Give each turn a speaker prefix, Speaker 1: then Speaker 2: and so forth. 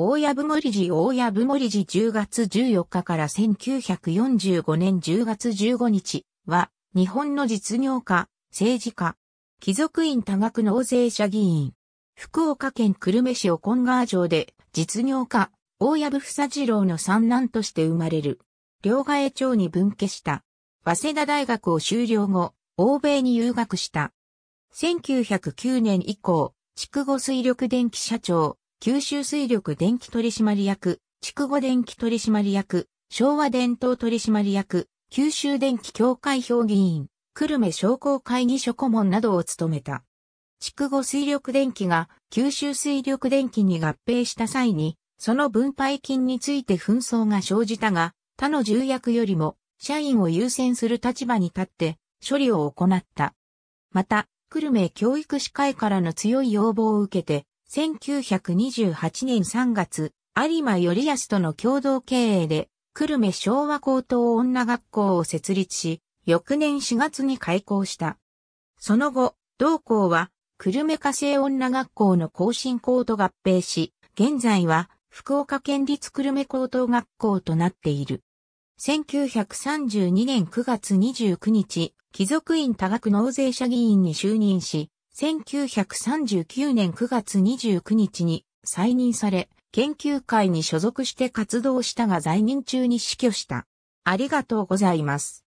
Speaker 1: 大藪森寺大藪森寺10月14日か
Speaker 2: ら1945年10月15日は、日本の実業家、政治家、貴族院多額納税者議員、福岡県久留米市オコンガー城で、実業家、大藪房次郎の三男として生まれる。両替町に分家した。早稲田大学を修了後、欧米に留学した。1909年以降、筑後水力電気社長、九州水力電気取締役、筑後電気取締役、昭和伝統取締役、九州電気協会評議員、久留米商工会議所顧問などを務めた。筑後水力電気が九州水力電気に合併した際に、その分配金について紛争が生じたが、他の重役よりも社員を優先する立場に立って処理を行った。また、久留米教育士会からの強い要望を受けて、1928年3月、有馬頼康との共同経営で、久留米昭和高等女学校を設立し、翌年4月に開校した。その後、同校は、久留米家政女学校の更新校と合併し、現在は、福岡県立久留米高等学校となっている。1932年9月29日、貴族院多額納税者議員に就任し、1939年9月29日に再任され、研究会に所属して活動したが在任中に死
Speaker 1: 去した。ありがとうございます。